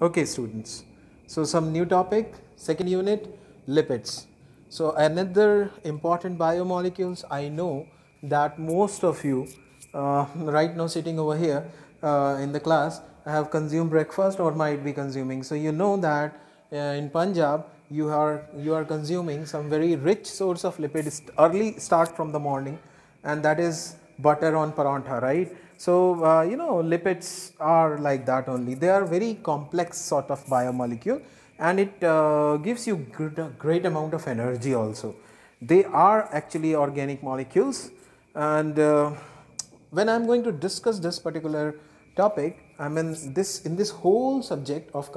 Okay students, so some new topic, second unit, lipids. So another important biomolecules, I know that most of you uh, right now sitting over here uh, in the class have consumed breakfast or might be consuming. So you know that uh, in Punjab you are, you are consuming some very rich source of lipids early start from the morning and that is butter on parantha, right? So, uh, you know, lipids are like that only. They are very complex sort of biomolecule and it uh, gives you great, great amount of energy also. They are actually organic molecules and uh, when I am going to discuss this particular topic, I mean this in this whole subject of,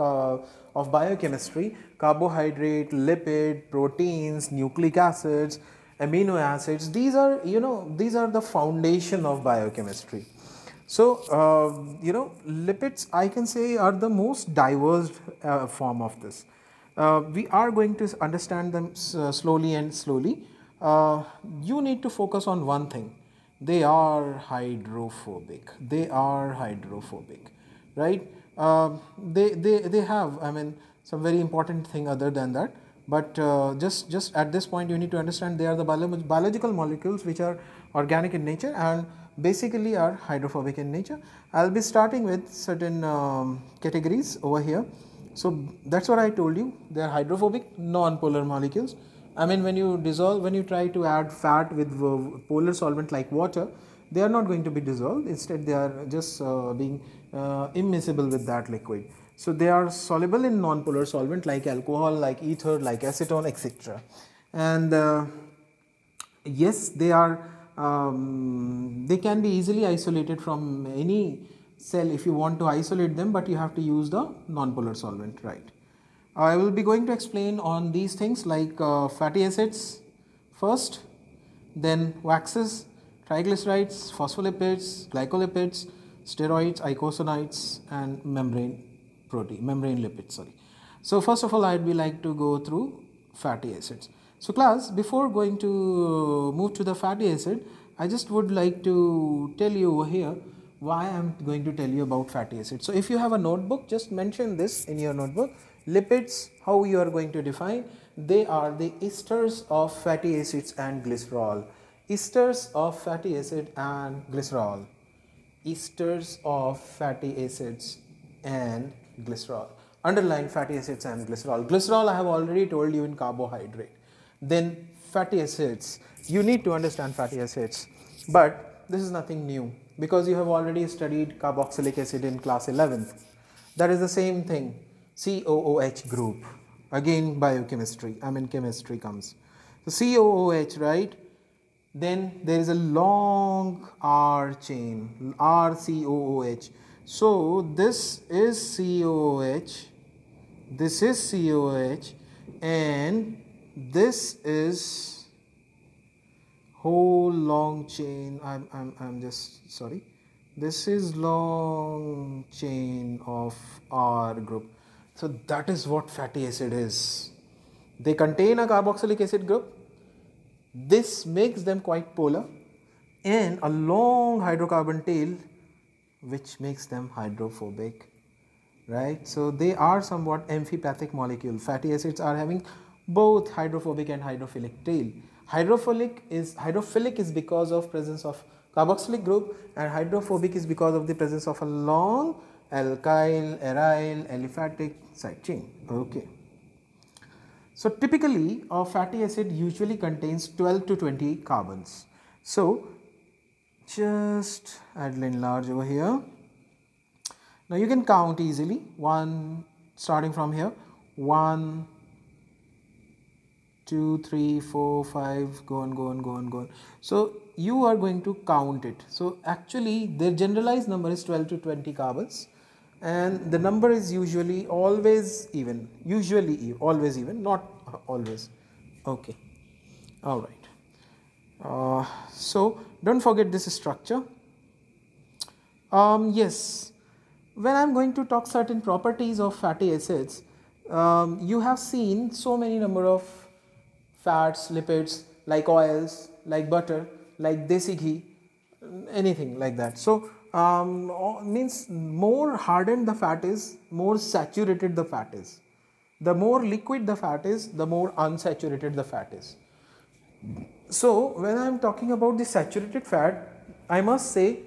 of biochemistry, carbohydrate, lipid, proteins, nucleic acids, amino acids these are you know these are the foundation of biochemistry so uh, you know lipids i can say are the most diverse uh, form of this uh, we are going to understand them uh, slowly and slowly uh, you need to focus on one thing they are hydrophobic they are hydrophobic right um, they they they have i mean some very important thing other than that but uh, just, just at this point you need to understand they are the bio biological molecules which are organic in nature and basically are hydrophobic in nature. I will be starting with certain um, categories over here. So that is what I told you they are hydrophobic non-polar molecules. I mean when you dissolve, when you try to add fat with polar solvent like water, they are not going to be dissolved instead they are just uh, being uh, immiscible with that liquid. So they are soluble in nonpolar solvent like alcohol, like ether, like acetone, etc. And uh, yes, they are um, they can be easily isolated from any cell if you want to isolate them, but you have to use the nonpolar solvent, right? I will be going to explain on these things like uh, fatty acids first, then waxes, triglycerides, phospholipids, glycolipids, steroids, eicosanides and membrane protein, membrane lipids, sorry. So first of all, I'd be like to go through fatty acids. So class, before going to move to the fatty acid, I just would like to tell you over here why I'm going to tell you about fatty acids. So if you have a notebook, just mention this in your notebook. Lipids, how you are going to define, they are the esters of fatty acids and glycerol. Esters of fatty acid and glycerol. Esters of fatty acids and glycerol. Underlying fatty acids and glycerol. Glycerol I have already told you in carbohydrate. Then fatty acids. You need to understand fatty acids. But this is nothing new because you have already studied carboxylic acid in class 11th. That is the same thing. COOH group. Again biochemistry. I mean chemistry comes. So COOH, right? Then there is a long R chain, RCOOH. So this is COH, this is COH and this is whole long chain I'm, I'm, I'm just sorry this is long chain of R group so that is what fatty acid is they contain a carboxylic acid group this makes them quite polar and a long hydrocarbon tail which makes them hydrophobic right so they are somewhat amphipathic molecule fatty acids are having both hydrophobic and hydrophilic tail hydrophilic is hydrophilic is because of presence of carboxylic group and hydrophobic is because of the presence of a long alkyl aryl aliphatic side chain okay so typically a fatty acid usually contains 12 to 20 carbons so just add line large over here. Now you can count easily one starting from here one, two, three, four, five, go on, go on, go on, go on. So you are going to count it. So actually their generalized number is 12 to 20 carbons and the number is usually always even, usually always even, not always. Okay, all right. Uh, so don't forget this structure. Um, yes, when I'm going to talk certain properties of fatty acids, um, you have seen so many number of fats, lipids, like oils, like butter, like desi ghee, anything like that. So um, means more hardened the fat is, more saturated the fat is. The more liquid the fat is, the more unsaturated the fat is. So, when I am talking about the saturated fat, I must say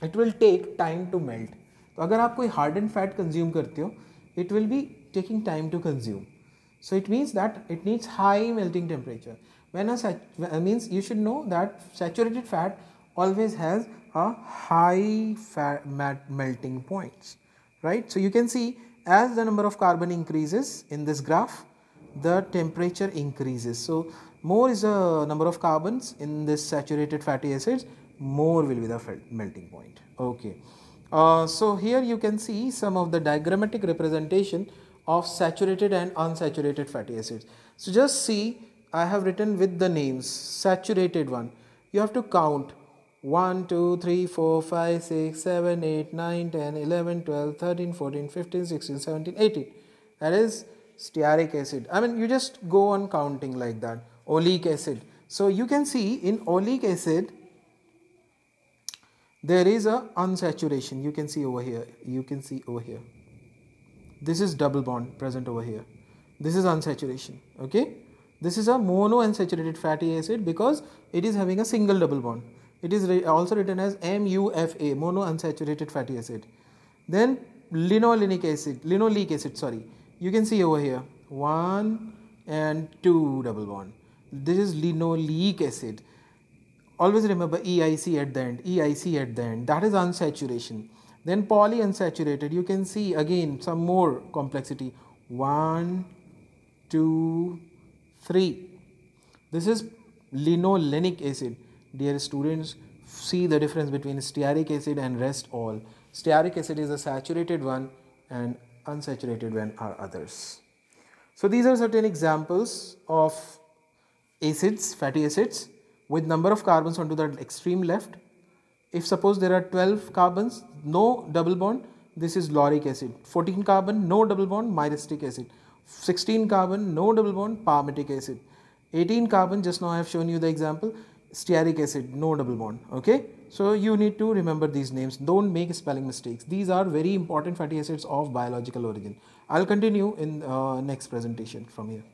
it will take time to melt. So if you consume hardened fat, it will be taking time to consume. So it means that it needs high melting temperature. when a means you should know that saturated fat always has a high fat melting points right so you can see as the number of carbon increases in this graph the temperature increases. So more is the number of carbons in this saturated fatty acids, more will be the melting point. Okay. Uh, so here you can see some of the diagrammatic representation of saturated and unsaturated fatty acids. So just see I have written with the names saturated one. You have to count 1, 2, 3, 4, 5, 6, 7, 8, 9, 10, 11, 12, 13, 14, 15, 16, 17, 18. That is stearic acid. I mean you just go on counting like that. Oleic acid. So you can see in oleic acid there is a unsaturation. You can see over here. You can see over here. This is double bond present over here. This is unsaturation. Okay. This is a mono unsaturated fatty acid because it is having a single double bond. It is also written as MUFA, mono unsaturated fatty acid. Then linolenic acid, linoleic acid, sorry you can see over here 1 and 2 double bond. This is linoleic acid. Always remember EIC at the end, EIC at the end. That is unsaturation. Then polyunsaturated, you can see again some more complexity. 1, 2, 3. This is linolenic acid. Dear students, see the difference between stearic acid and rest all. Stearic acid is a saturated one and unsaturated when are others. So these are certain examples of acids, fatty acids with number of carbons onto the extreme left. If suppose there are 12 carbons, no double bond, this is lauric acid. 14 carbon, no double bond, myristic acid. 16 carbon, no double bond, palmitic acid. 18 carbon, just now I have shown you the example stearic acid, no double bond. Okay. So you need to remember these names. Don't make spelling mistakes. These are very important fatty acids of biological origin. I'll continue in uh, next presentation from here.